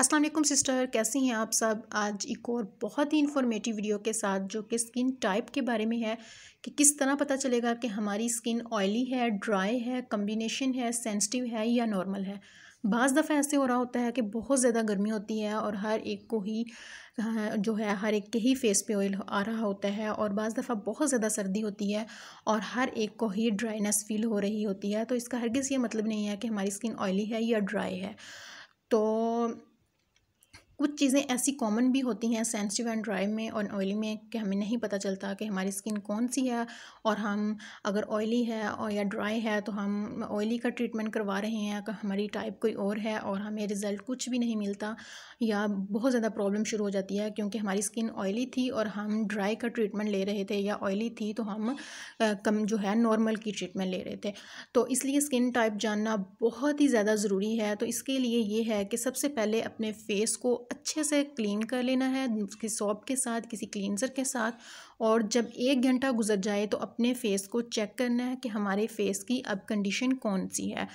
अस्सलाम वालेकुम सिस्टर कैसी हैं आप सब आज एक और बहुत ही इन्फॉर्मेटिव वीडियो के साथ जो कि स्किन टाइप के बारे में है कि किस तरह पता चलेगा कि हमारी स्किन ऑयली है ड्राई है कम्बिनेशन है सेंसिटिव है या नॉर्मल है बज़ दफ़ा ऐसे हो रहा होता है कि बहुत ज़्यादा गर्मी होती है और हर एक को ही हाँ, जो है हर एक के ही फेस पे ऑयल आ रहा होता है और बज़ दफ़ा बहुत ज़्यादा सर्दी होती है और हर एक को ही ड्राइनेस फील हो रही होती है तो इसका हरगिज़ ये मतलब नहीं है कि हमारी स्किन ऑयली है या ड्राई है तो कुछ चीज़ें ऐसी कॉमन भी होती हैं सेंसिटिव एंड ड्राई में और ऑयली में कि हमें नहीं पता चलता कि हमारी स्किन कौन सी है और हम अगर ऑयली है और या ड्राई है तो हम ऑयली का ट्रीटमेंट करवा रहे हैं अगर हमारी टाइप कोई और है और हमें रिज़ल्ट कुछ भी नहीं मिलता या बहुत ज़्यादा प्रॉब्लम शुरू हो जाती है क्योंकि हमारी स्किन ऑयली थी और हम ड्राई का ट्रीटमेंट ले रहे थे या ऑयली थी तो हम कम जो है नॉर्मल की ट्रीटमेंट ले रहे थे तो इसलिए स्किन टाइप जानना बहुत ही ज़्यादा ज़रूरी है तो इसके लिए ये है कि सबसे पहले अपने फेस को अच्छे से क्लीन कर लेना है उसकी सॉप के साथ किसी क्लींजर के साथ और जब एक घंटा गुजर जाए तो अपने फेस को चेक करना है कि हमारे फेस की अब कंडीशन कौन सी है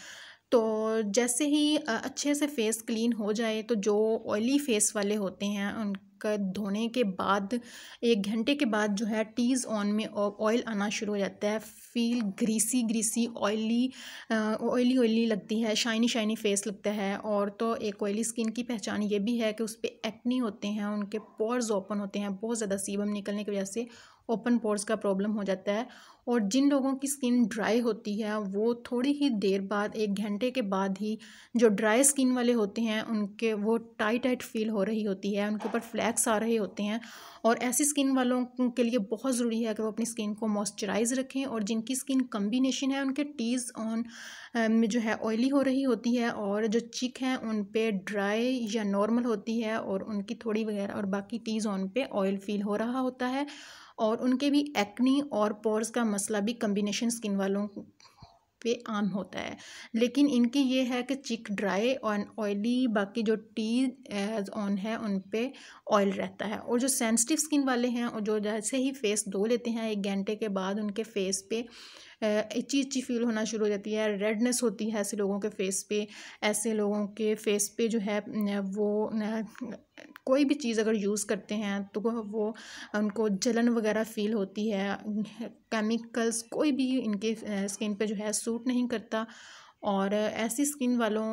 तो जैसे ही अच्छे से फेस क्लीन हो जाए तो जो ऑयली फेस वाले होते हैं उनका धोने के बाद एक घंटे के बाद जो है टीज़ ऑन में ऑयल आना शुरू हो जाता है feel greasy greasy oily oily oily लगती है शाइनी शाइनी फेस लगता है और तो एक ऑयली स्किन की पहचान ये भी है कि उस पर एक्नी होते हैं उनके पोर्स ओपन होते हैं बहुत ज़्यादा सीबम निकलने की वजह से ओपन पोर्स का प्रॉब्लम हो जाता है और जिन लोगों की स्किन ड्राई होती है वो थोड़ी ही देर बाद एक घंटे के बाद ही जो ड्राई स्किन वाले होते हैं उनके वो टाइट टाइट फील हो रही होती है उनके ऊपर फ्लैक्स आ रहे होते हैं और ऐसी स्किन वालों के लिए बहुत ज़रूरी है कि वो अपनी स्किन को मॉइस्चराइज रखें और जिनकी स्किन कम्बिनेशन है उनके टीज़ ऑन में जो है ऑयली हो रही होती है और जो चिक हैं उन पर ड्राई या नॉर्मल होती है और उनकी थोड़ी वगैरह और बाकी टीज़ ऑन पे ऑयल फील हो रहा होता है और उनके भी एक्नी और पोर्स का मसला भी कम्बिनेशन स्किन वालों पे आम होता है लेकिन इनकी ये है कि चिक ड्राई और ऑयली बाकी जो टी एज ऑन है उन पर ऑयल रहता है और जो सेंसिटिव स्किन वाले हैं और जो जैसे ही फेस धो लेते हैं एक घंटे के बाद उनके फेस पे इची इची फील होना शुरू हो जाती है रेडनेस होती है ऐसे लोगों के फेस पे ऐसे लोगों के फेस पे जो है वो कोई भी चीज़ अगर यूज़ करते हैं तो वो उनको जलन वगैरह फ़ील होती है केमिकल्स कोई भी इनके स्किन पे जो है सूट नहीं करता और ऐसी स्किन वालों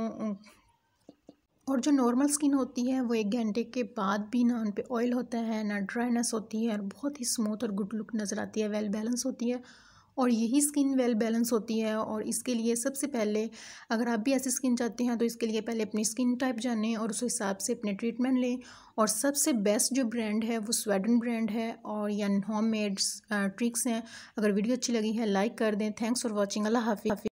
और जो नॉर्मल स्किन होती है वो एक घंटे के बाद भी ना उन पर ऑयल होता है ना ड्राइनेस होती है और बहुत ही स्मूथ और गुड लुक नज़र आती है वेल बैलेंस होती है और यही स्किन वेल बैलेंस होती है और इसके लिए सबसे पहले अगर आप भी ऐसी स्किन चाहते हैं तो इसके लिए पहले अपनी स्किन टाइप जानें और उस हिसाब से अपने ट्रीटमेंट लें और सबसे बेस्ट जो ब्रांड है वो स्वेडन ब्रांड है और या होम मेड ट्रिक्स हैं अगर वीडियो अच्छी लगी है लाइक कर दें थैंक्स फॉर वॉचिंग अल्लाह हाफि